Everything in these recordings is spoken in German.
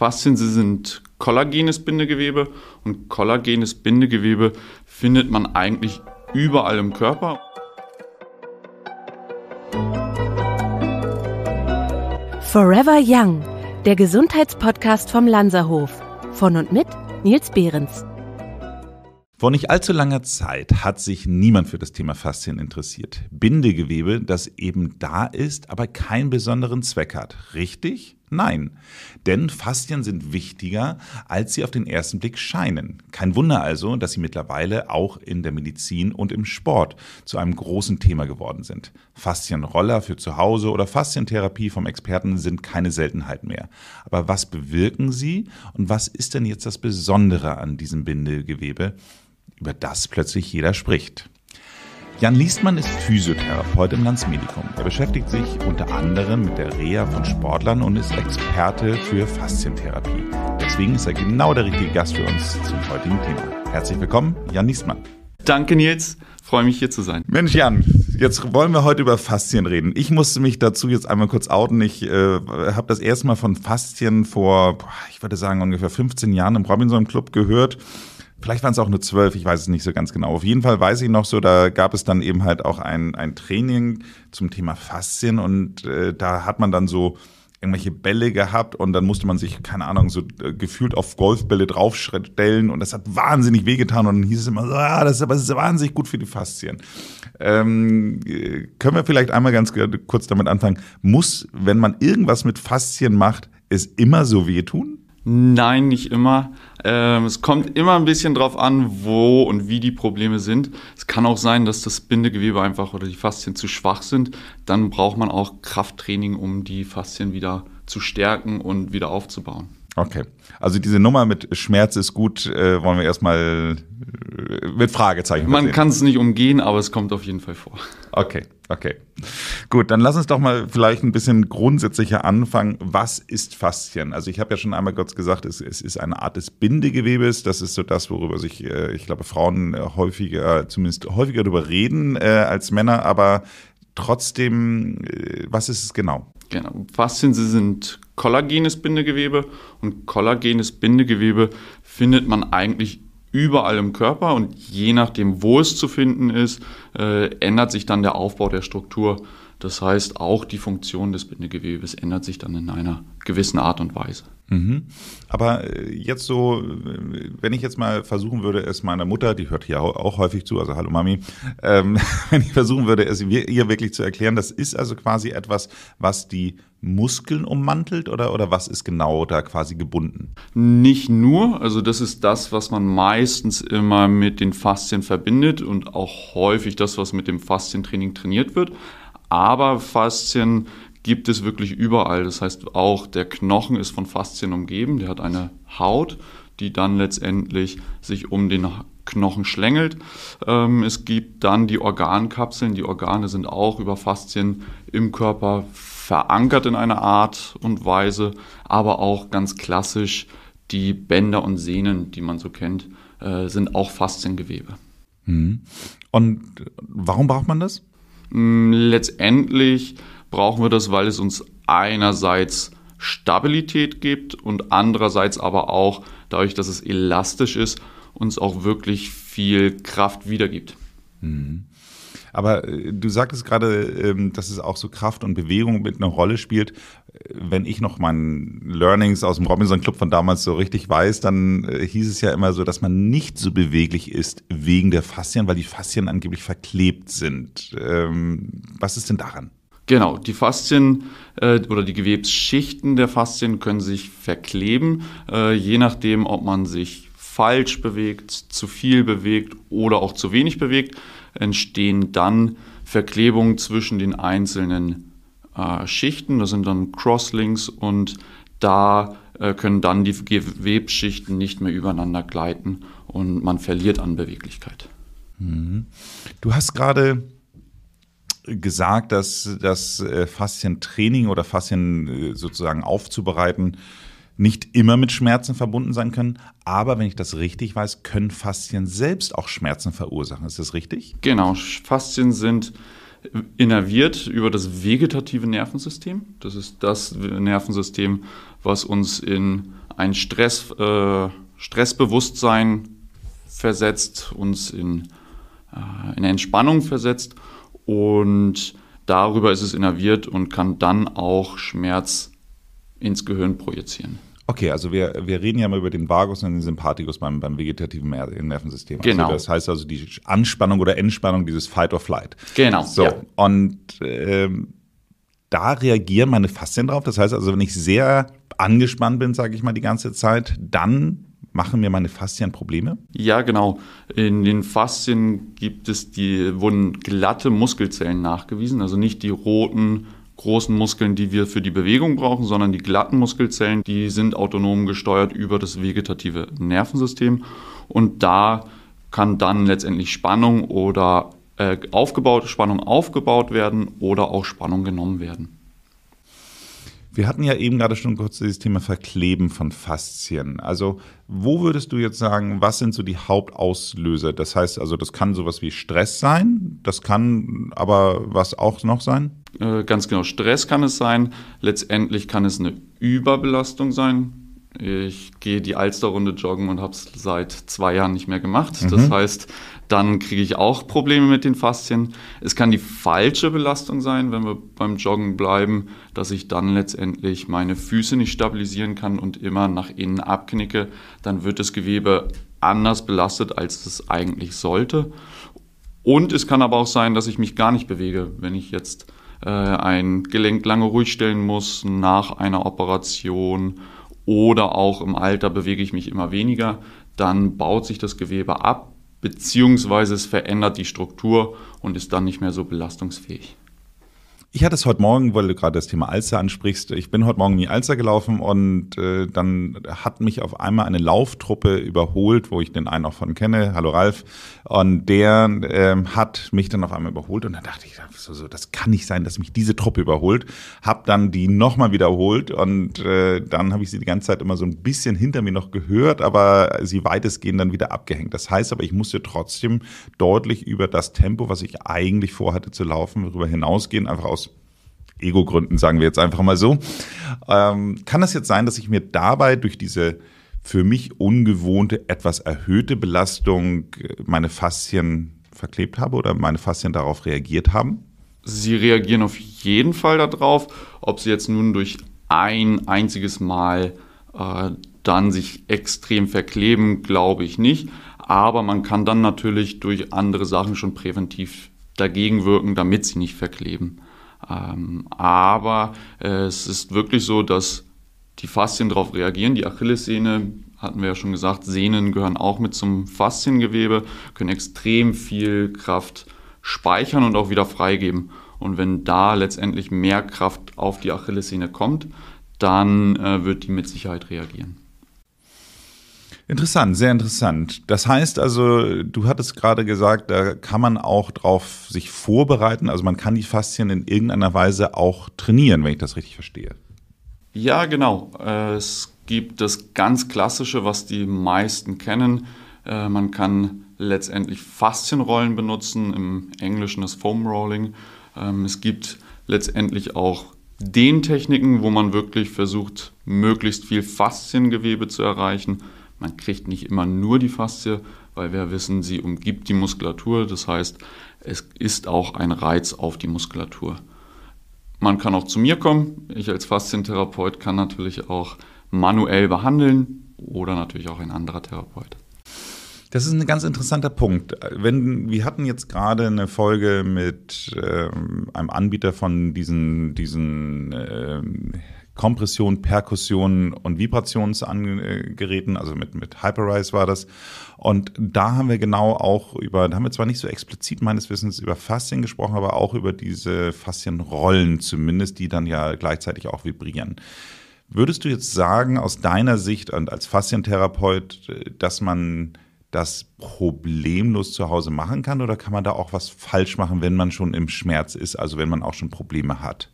Faszien sie sind kollagenes Bindegewebe und kollagenes Bindegewebe findet man eigentlich überall im Körper. Forever Young, der Gesundheitspodcast vom Lanzerhof. Von und mit Nils Behrens. Vor nicht allzu langer Zeit hat sich niemand für das Thema Faszien interessiert. Bindegewebe, das eben da ist, aber keinen besonderen Zweck hat. Richtig? Nein, denn Fastien sind wichtiger, als sie auf den ersten Blick scheinen. Kein Wunder also, dass sie mittlerweile auch in der Medizin und im Sport zu einem großen Thema geworden sind. Faszienroller für zu Hause oder Faszientherapie vom Experten sind keine Seltenheit mehr. Aber was bewirken sie und was ist denn jetzt das Besondere an diesem Bindegewebe, über das plötzlich jeder spricht? Jan Liestmann ist Physiotherapeut im Landsmedikum. Er beschäftigt sich unter anderem mit der Reha von Sportlern und ist Experte für Faszientherapie. Deswegen ist er genau der richtige Gast für uns zum heutigen Thema. Herzlich willkommen, Jan Liestmann. Danke, Nils. Freue mich hier zu sein. Mensch, Jan, jetzt wollen wir heute über Faszien reden. Ich musste mich dazu jetzt einmal kurz outen. Ich äh, habe das erste Mal von Faszien vor, ich würde sagen, ungefähr 15 Jahren im Robinson Club gehört Vielleicht waren es auch nur zwölf, ich weiß es nicht so ganz genau. Auf jeden Fall weiß ich noch so, da gab es dann eben halt auch ein, ein Training zum Thema Faszien und äh, da hat man dann so irgendwelche Bälle gehabt und dann musste man sich, keine Ahnung, so äh, gefühlt auf Golfbälle draufstellen und das hat wahnsinnig wehgetan und dann hieß es immer ah, das ist aber wahnsinnig gut für die Faszien. Ähm, können wir vielleicht einmal ganz kurz damit anfangen, muss, wenn man irgendwas mit Faszien macht, es immer so wehtun? Nein, nicht immer. Ähm, es kommt immer ein bisschen drauf an, wo und wie die Probleme sind. Es kann auch sein, dass das Bindegewebe einfach oder die Faszien zu schwach sind. Dann braucht man auch Krafttraining, um die Faszien wieder zu stärken und wieder aufzubauen. Okay. Also diese Nummer mit Schmerz ist gut, äh, wollen wir erstmal äh, mit Fragezeichen. Man kann es nicht umgehen, aber es kommt auf jeden Fall vor. Okay, okay. Gut, dann lass uns doch mal vielleicht ein bisschen grundsätzlicher anfangen. Was ist Faszien? Also ich habe ja schon einmal kurz gesagt, es, es, ist eine Art des Bindegewebes. Das ist so das, worüber sich, äh, ich glaube, Frauen äh, häufiger, äh, zumindest häufiger darüber reden äh, als Männer. Aber trotzdem, äh, was ist es genau? Genau. Fasern sind kollagenes Bindegewebe und kollagenes Bindegewebe findet man eigentlich überall im Körper und je nachdem, wo es zu finden ist, äh, ändert sich dann der Aufbau der Struktur. Das heißt, auch die Funktion des Bindegewebes ändert sich dann in einer gewissen Art und Weise. Mhm. Aber äh, jetzt so, wenn ich jetzt mal versuchen würde, es meiner Mutter, die hört hier auch häufig zu, also hallo Mami, ähm, wenn ich versuchen würde, es ihr wirklich zu erklären, das ist also quasi etwas, was die Muskeln ummantelt oder, oder was ist genau da quasi gebunden? Nicht nur, also das ist das, was man meistens immer mit den Faszien verbindet und auch häufig das, was mit dem Faszientraining trainiert wird. Aber Faszien gibt es wirklich überall. Das heißt, auch der Knochen ist von Faszien umgeben. Der hat eine Haut, die dann letztendlich sich um den Knochen schlängelt. Ähm, es gibt dann die Organkapseln. Die Organe sind auch über Faszien im Körper verankert in einer Art und Weise, aber auch ganz klassisch die Bänder und Sehnen, die man so kennt, äh, sind auch Fasziengewebe. Mhm. Und warum braucht man das? Mm, letztendlich brauchen wir das, weil es uns einerseits Stabilität gibt und andererseits aber auch dadurch, dass es elastisch ist, uns auch wirklich viel Kraft wiedergibt. Mhm. Aber äh, du sagtest gerade, ähm, dass es auch so Kraft und Bewegung mit einer Rolle spielt. Äh, wenn ich noch meinen Learnings aus dem Robinson Club von damals so richtig weiß, dann äh, hieß es ja immer so, dass man nicht so beweglich ist wegen der Faszien, weil die Faszien angeblich verklebt sind. Ähm, was ist denn daran? Genau, die Faszien äh, oder die Gewebsschichten der Faszien können sich verkleben, äh, je nachdem, ob man sich falsch bewegt, zu viel bewegt oder auch zu wenig bewegt entstehen dann Verklebungen zwischen den einzelnen äh, Schichten. Das sind dann Crosslinks und da äh, können dann die Gewebschichten nicht mehr übereinander gleiten und man verliert an Beweglichkeit. Mhm. Du hast gerade gesagt, dass das äh, Faszientraining oder Faszien äh, sozusagen aufzubereiten nicht immer mit Schmerzen verbunden sein können. Aber wenn ich das richtig weiß, können Faszien selbst auch Schmerzen verursachen. Ist das richtig? Genau, Faszien sind innerviert über das vegetative Nervensystem. Das ist das Nervensystem, was uns in ein Stress, äh, Stressbewusstsein versetzt, uns in, äh, in Entspannung versetzt und darüber ist es innerviert und kann dann auch Schmerz ins Gehirn projizieren. Okay, also wir, wir reden ja mal über den Vagus und den Sympathikus beim, beim vegetativen Nervensystem. Also genau. Also das heißt also die Anspannung oder Entspannung, dieses Fight or Flight. Genau. So, ja. und ähm, da reagieren meine Faszien drauf. Das heißt also, wenn ich sehr angespannt bin, sage ich mal die ganze Zeit, dann machen mir meine Faszien Probleme? Ja, genau. In den Faszien gibt es die, wurden glatte Muskelzellen nachgewiesen, also nicht die roten großen Muskeln, die wir für die Bewegung brauchen, sondern die glatten Muskelzellen, die sind autonom gesteuert über das vegetative Nervensystem. Und da kann dann letztendlich Spannung oder äh, aufgebaut, Spannung aufgebaut werden oder auch Spannung genommen werden. Wir hatten ja eben gerade schon kurz dieses Thema Verkleben von Faszien. Also, wo würdest du jetzt sagen, was sind so die Hauptauslöser? Das heißt, also, das kann sowas wie Stress sein, das kann aber was auch noch sein? Äh, ganz genau, Stress kann es sein. Letztendlich kann es eine Überbelastung sein. Ich gehe die Alsterrunde joggen und habe es seit zwei Jahren nicht mehr gemacht. Mhm. Das heißt, dann kriege ich auch Probleme mit den Faszien. Es kann die falsche Belastung sein, wenn wir beim Joggen bleiben, dass ich dann letztendlich meine Füße nicht stabilisieren kann und immer nach innen abknicke. Dann wird das Gewebe anders belastet, als es eigentlich sollte. Und es kann aber auch sein, dass ich mich gar nicht bewege. Wenn ich jetzt äh, ein Gelenk lange ruhig stellen muss nach einer Operation oder auch im Alter bewege ich mich immer weniger, dann baut sich das Gewebe ab, beziehungsweise es verändert die Struktur und ist dann nicht mehr so belastungsfähig. Ich hatte es heute Morgen, weil du gerade das Thema Alster ansprichst, ich bin heute Morgen in die Alster gelaufen und äh, dann hat mich auf einmal eine Lauftruppe überholt, wo ich den einen auch von kenne, hallo Ralf, und der ähm, hat mich dann auf einmal überholt und dann dachte ich, so, so, das kann nicht sein, dass mich diese Truppe überholt, hab dann die nochmal wiederholt und äh, dann habe ich sie die ganze Zeit immer so ein bisschen hinter mir noch gehört, aber sie weitestgehend dann wieder abgehängt. Das heißt aber, ich musste trotzdem deutlich über das Tempo, was ich eigentlich vorhatte zu laufen, darüber hinausgehen, einfach aus Ego-Gründen, sagen wir jetzt einfach mal so. Ähm, kann das jetzt sein, dass ich mir dabei durch diese für mich ungewohnte, etwas erhöhte Belastung äh, meine Faszien verklebt habe oder meine Faszien darauf reagiert haben? Sie reagieren auf jeden Fall darauf, ob sie jetzt nun durch ein einziges Mal äh, dann sich extrem verkleben, glaube ich nicht. Aber man kann dann natürlich durch andere Sachen schon präventiv dagegen wirken, damit sie nicht verkleben. Ähm, aber äh, es ist wirklich so, dass die Faszien darauf reagieren. Die Achillessehne, hatten wir ja schon gesagt, Sehnen gehören auch mit zum Fasziengewebe, können extrem viel Kraft speichern und auch wieder freigeben. Und wenn da letztendlich mehr Kraft auf die Achillessehne kommt, dann äh, wird die mit Sicherheit reagieren. Interessant, sehr interessant. Das heißt also, du hattest gerade gesagt, da kann man auch drauf sich vorbereiten. Also man kann die Faszien in irgendeiner Weise auch trainieren, wenn ich das richtig verstehe. Ja, genau. Es gibt das ganz Klassische, was die meisten kennen. Äh, man kann letztendlich Faszienrollen benutzen, im Englischen das Foam Rolling. Ähm, es gibt letztendlich auch Dehntechniken, wo man wirklich versucht, möglichst viel Fasziengewebe zu erreichen. Man kriegt nicht immer nur die Faszie, weil wir wissen, sie umgibt die Muskulatur. Das heißt, es ist auch ein Reiz auf die Muskulatur. Man kann auch zu mir kommen. Ich als Faszientherapeut kann natürlich auch manuell behandeln oder natürlich auch ein anderer Therapeut. Das ist ein ganz interessanter Punkt. Wenn, wir hatten jetzt gerade eine Folge mit äh, einem Anbieter von diesen, diesen äh, Kompression, Perkussion und Vibrationsgeräten, also mit, mit Hyperize war das. Und da haben wir genau auch über, da haben wir zwar nicht so explizit meines Wissens über Faszien gesprochen, aber auch über diese Faszienrollen zumindest, die dann ja gleichzeitig auch vibrieren. Würdest du jetzt sagen, aus deiner Sicht und als Faszientherapeut, dass man das problemlos zu Hause machen kann oder kann man da auch was falsch machen, wenn man schon im Schmerz ist, also wenn man auch schon Probleme hat?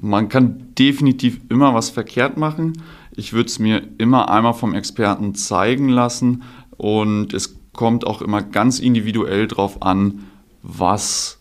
Man kann definitiv immer was verkehrt machen. Ich würde es mir immer einmal vom Experten zeigen lassen und es kommt auch immer ganz individuell darauf an, was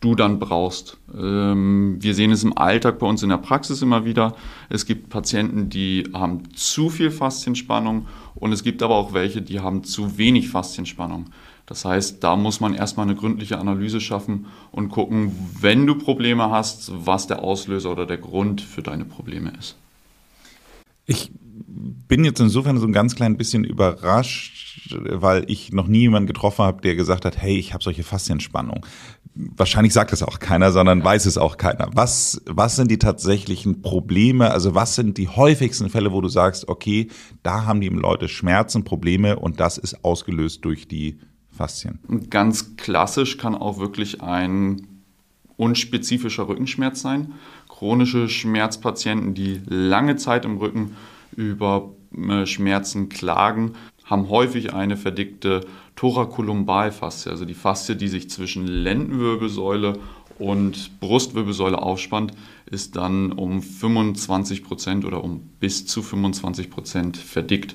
du dann brauchst. Ähm, wir sehen es im Alltag bei uns in der Praxis immer wieder. Es gibt Patienten, die haben zu viel Faszienspannung und es gibt aber auch welche, die haben zu wenig Faszienspannung. Das heißt, da muss man erstmal eine gründliche Analyse schaffen und gucken, wenn du Probleme hast, was der Auslöser oder der Grund für deine Probleme ist. Ich bin jetzt insofern so ein ganz klein bisschen überrascht, weil ich noch nie jemanden getroffen habe, der gesagt hat, hey, ich habe solche Faszienspannung. Wahrscheinlich sagt das auch keiner, sondern weiß es auch keiner. Was, was sind die tatsächlichen Probleme? Also was sind die häufigsten Fälle, wo du sagst, okay, da haben die Leute Schmerzen, Probleme und das ist ausgelöst durch die Faszien? Ganz klassisch kann auch wirklich ein unspezifischer Rückenschmerz sein. Chronische Schmerzpatienten, die lange Zeit im Rücken über äh, Schmerzen klagen, haben häufig eine verdickte Thoracolumbalfaszie, also die Faszie, die sich zwischen Lendenwirbelsäule und Brustwirbelsäule aufspannt, ist dann um 25 Prozent oder um bis zu 25 Prozent verdickt.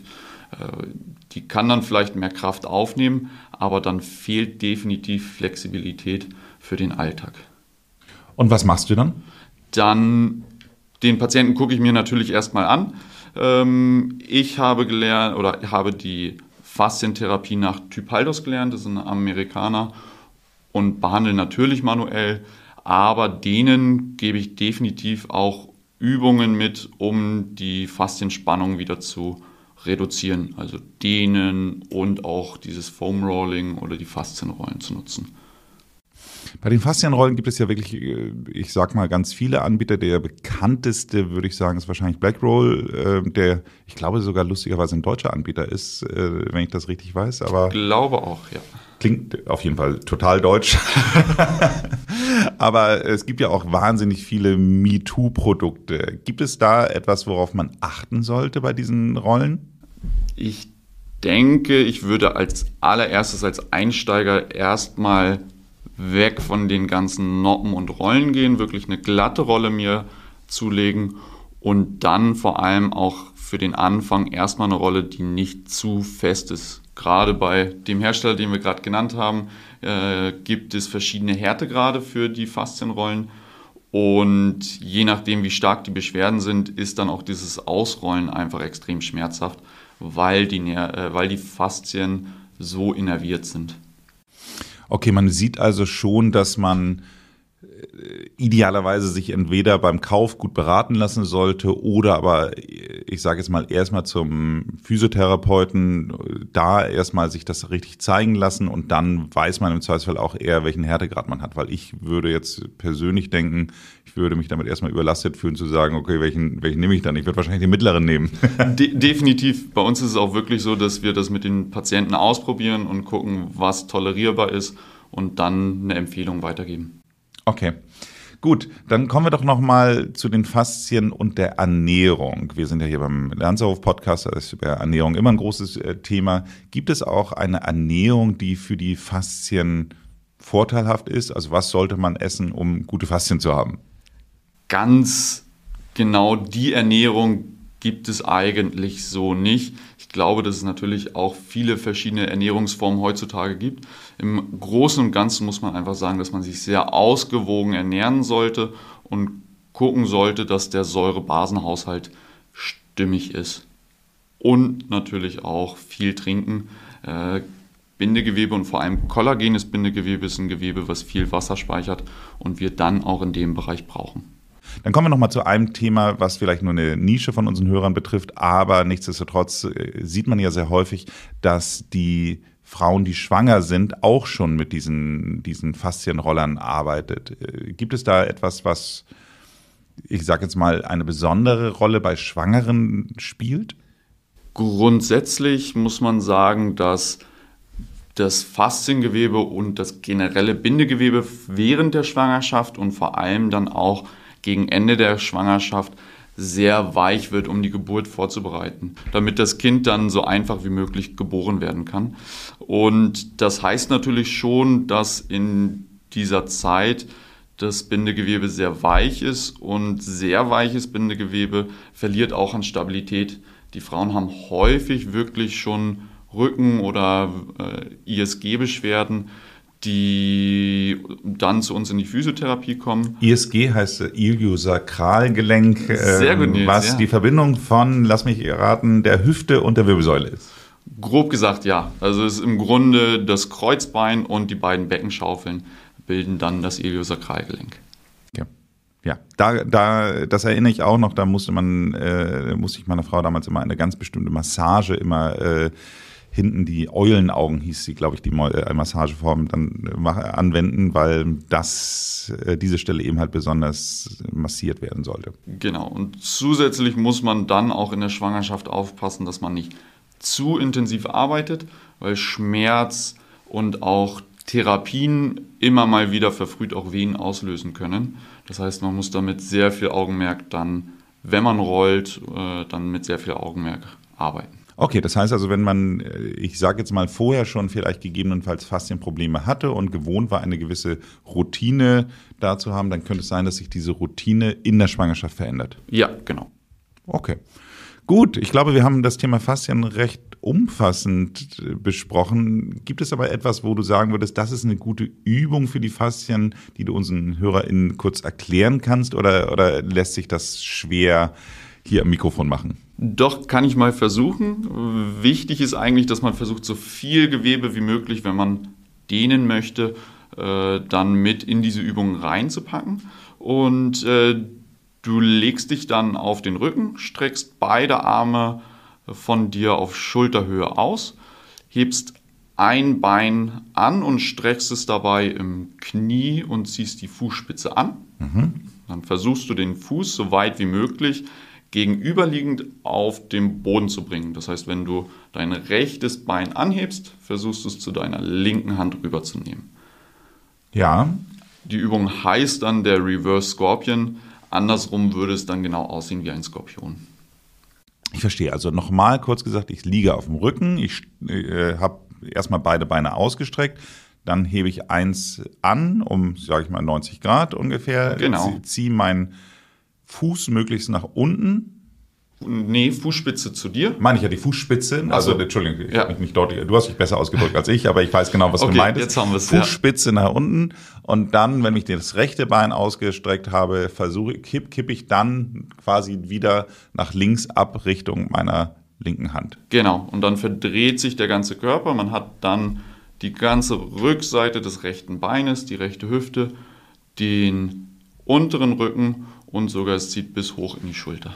Äh, die kann dann vielleicht mehr Kraft aufnehmen, aber dann fehlt definitiv Flexibilität für den Alltag. Und was machst du dann? Dann den Patienten gucke ich mir natürlich erstmal an. Ähm, ich habe gelernt oder habe die Faszientherapie nach Typaldos gelernt, das ist ein Amerikaner und behandle natürlich manuell, aber denen gebe ich definitiv auch Übungen mit, um die Faszienspannung wieder zu reduzieren, also dehnen und auch dieses Foam Rolling oder die Faszienrollen zu nutzen. Bei den Faszienrollen gibt es ja wirklich, äh, ich sag mal, ganz viele Anbieter. Der bekannteste, würde ich sagen, ist wahrscheinlich Blackroll, äh, der, ich glaube, sogar lustigerweise ein deutscher Anbieter ist, äh, wenn ich das richtig weiß. Aber ich glaube auch, ja. Klingt auf jeden Fall total deutsch. aber es gibt ja auch wahnsinnig viele MeToo-Produkte. Gibt es da etwas, worauf man achten sollte bei diesen Rollen? Ich denke, ich würde als allererstes als Einsteiger erstmal weg von den ganzen Noppen und Rollen gehen, wirklich eine glatte Rolle mir zulegen und dann vor allem auch für den Anfang erstmal eine Rolle, die nicht zu fest ist. Gerade bei dem Hersteller, den wir gerade genannt haben, äh, gibt es verschiedene Härtegrade für die Faszienrollen. Und je nachdem, wie stark die Beschwerden sind, ist dann auch dieses Ausrollen einfach extrem schmerzhaft weil die, äh, weil die Faszien so innerviert sind. Okay, man sieht also schon, dass man äh, idealerweise sich entweder beim Kauf gut beraten lassen sollte oder aber, ich sage jetzt mal, erstmal zum Physiotherapeuten da erstmal sich das richtig zeigen lassen und dann weiß man im Zweifelsfall auch eher, welchen Härtegrad man hat, weil ich würde jetzt persönlich denken, ich würde mich damit erstmal überlastet fühlen zu sagen, okay, welchen, welchen nehme ich dann? Ich würde wahrscheinlich den mittleren nehmen. De definitiv. Bei uns ist es auch wirklich so, dass wir das mit den Patienten ausprobieren und gucken, was tolerierbar ist und dann eine Empfehlung weitergeben. Okay. Gut, dann kommen wir doch nochmal zu den Faszien und der Ernährung. Wir sind ja hier beim Lanzerhof-Podcast, da ist über Ernährung immer ein großes äh, Thema. Gibt es auch eine Ernährung, die für die Faszien vorteilhaft ist? Also was sollte man essen, um gute Faszien zu haben? Ganz genau die Ernährung, gibt es eigentlich so nicht. Ich glaube, dass es natürlich auch viele verschiedene Ernährungsformen heutzutage gibt. Im Großen und Ganzen muss man einfach sagen, dass man sich sehr ausgewogen ernähren sollte und gucken sollte, dass der Säurebasenhaushalt stimmig ist. Und natürlich auch viel trinken. Äh, Bindegewebe und vor allem kollagenes Bindegewebe ist ein Gewebe, was viel Wasser speichert und wir dann auch in dem Bereich brauchen. Dann kommen wir nochmal zu einem Thema, was vielleicht nur eine Nische von unseren Hörern betrifft, aber nichtsdestotrotz äh, sieht man ja sehr häufig, dass die Frauen, die schwanger sind, auch schon mit diesen, diesen Faszienrollern arbeitet. Äh, gibt es da etwas, was, ich sage jetzt mal, eine besondere Rolle bei Schwangeren spielt? Grundsätzlich muss man sagen, dass das Fasziengewebe und das generelle Bindegewebe während der Schwangerschaft und vor allem dann auch gegen Ende der Schwangerschaft sehr weich wird, um die Geburt vorzubereiten, damit das Kind dann so einfach wie möglich geboren werden kann. Und das heißt natürlich schon, dass in dieser Zeit das Bindegewebe sehr weich ist und sehr weiches Bindegewebe verliert auch an Stabilität. Die Frauen haben häufig wirklich schon Rücken- oder äh, ISG-Beschwerden, die dann zu uns in die Physiotherapie kommen. ISG heißt äh, Iliosakralgelenk, Sehr gut, Nils, ähm, was ja. die Verbindung von, lass mich erraten, der Hüfte und der Wirbelsäule ist. Grob gesagt ja. Also es ist im Grunde das Kreuzbein und die beiden Beckenschaufeln bilden dann das Iliosakralgelenk. Ja. Ja, da, da, das erinnere ich auch noch, da musste man, äh, musste ich meiner Frau damals immer eine ganz bestimmte Massage immer äh, hinten die Eulenaugen hieß sie, glaube ich, die äh, Massageform dann äh, anwenden, weil das, äh, diese Stelle eben halt besonders massiert werden sollte. Genau. Und zusätzlich muss man dann auch in der Schwangerschaft aufpassen, dass man nicht zu intensiv arbeitet, weil Schmerz und auch Therapien immer mal wieder verfrüht auch Wehen auslösen können. Das heißt, man muss damit sehr viel Augenmerk dann, wenn man rollt, dann mit sehr viel Augenmerk arbeiten. Okay, das heißt also, wenn man, äh, ich sage jetzt mal, vorher schon vielleicht gegebenenfalls Faszienprobleme hatte und gewohnt war, eine gewisse Routine da zu haben, dann könnte es sein, dass sich diese Routine in der Schwangerschaft verändert. Ja, genau. Okay. Gut, ich glaube, wir haben das Thema Faszien recht umfassend äh, besprochen. Gibt es aber etwas, wo du sagen würdest, das ist eine gute Übung für die Faszien, die du unseren HörerInnen kurz erklären kannst oder, oder lässt sich das schwer äh, hier am Mikrofon machen? Doch, kann ich mal versuchen. Wichtig ist eigentlich, dass man versucht, so viel Gewebe wie möglich, wenn man dehnen möchte, äh, dann mit in diese Übung reinzupacken. Und äh, du legst dich dann auf den Rücken, streckst beide Arme von dir auf Schulterhöhe aus, hebst ein Bein an und streckst es dabei im Knie und ziehst die Fußspitze an. Mhm. Dann versuchst du den Fuß so weit wie möglich gegenüberliegend auf den Boden zu bringen. Das heißt, wenn du dein rechtes Bein anhebst, versuchst du es zu deiner linken Hand rüberzunehmen. Ja. Die Übung heißt dann der Reverse Scorpion. Andersrum würde es dann genau aussehen wie ein Skorpion. Ich verstehe. Also nochmal kurz gesagt, ich liege auf dem Rücken, ich äh, habe erstmal beide Beine ausgestreckt, dann hebe ich eins an um, sage ich mal, 90 Grad ungefähr. Genau. Ziehe mein Fuß möglichst nach unten. Nee, Fußspitze zu dir. Meine ich ja die Fußspitze. Also, also Entschuldigung, ich ja. mich nicht deutlich. Du hast dich besser ausgedrückt als ich, aber ich weiß genau, was okay, gemeint ist. Jetzt haben wir es. Fußspitze ja. nach unten. Und dann, wenn ich das rechte Bein ausgestreckt habe, versuche, kipp, kipp ich dann quasi wieder nach links ab Richtung meiner linken Hand. Genau. Und dann verdreht sich der ganze Körper. Man hat dann die ganze Rückseite des rechten Beines, die rechte Hüfte, den unteren Rücken und sogar es zieht bis hoch in die Schulter.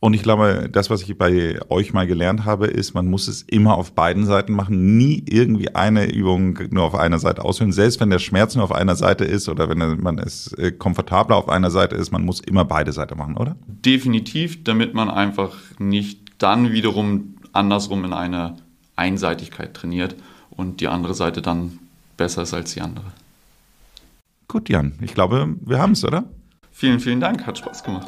Und ich glaube, das, was ich bei euch mal gelernt habe, ist, man muss es immer auf beiden Seiten machen. Nie irgendwie eine Übung nur auf einer Seite ausführen. Selbst wenn der Schmerz nur auf einer Seite ist oder wenn man es äh, komfortabler auf einer Seite ist, man muss immer beide Seiten machen, oder? Definitiv, damit man einfach nicht dann wiederum andersrum in eine Einseitigkeit trainiert und die andere Seite dann besser ist als die andere. Gut, Jan, ich glaube, wir haben es, oder? Vielen, vielen Dank, hat Spaß gemacht.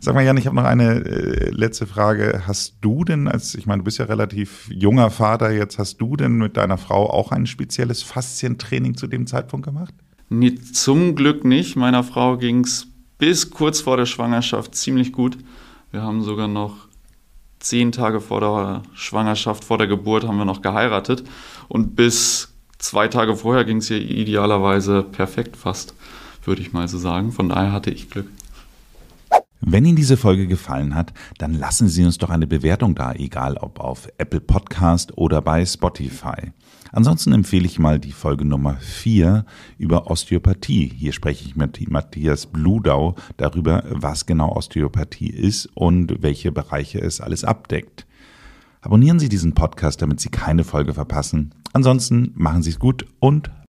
Sag mal, Jan, ich habe noch eine äh, letzte Frage. Hast du denn, als ich meine, du bist ja relativ junger Vater jetzt, hast du denn mit deiner Frau auch ein spezielles Faszientraining zu dem Zeitpunkt gemacht? Nee, zum Glück nicht. Meiner Frau ging es bis kurz vor der Schwangerschaft ziemlich gut. Wir haben sogar noch zehn Tage vor der Schwangerschaft, vor der Geburt, haben wir noch geheiratet. Und bis zwei Tage vorher ging es hier idealerweise perfekt fast, würde ich mal so sagen. Von daher hatte ich Glück. Wenn Ihnen diese Folge gefallen hat, dann lassen Sie uns doch eine Bewertung da, egal ob auf Apple Podcast oder bei Spotify. Ansonsten empfehle ich mal die Folge Nummer 4 über Osteopathie. Hier spreche ich mit Matthias Bludau darüber, was genau Osteopathie ist und welche Bereiche es alles abdeckt. Abonnieren Sie diesen Podcast, damit Sie keine Folge verpassen. Ansonsten machen Sie es gut und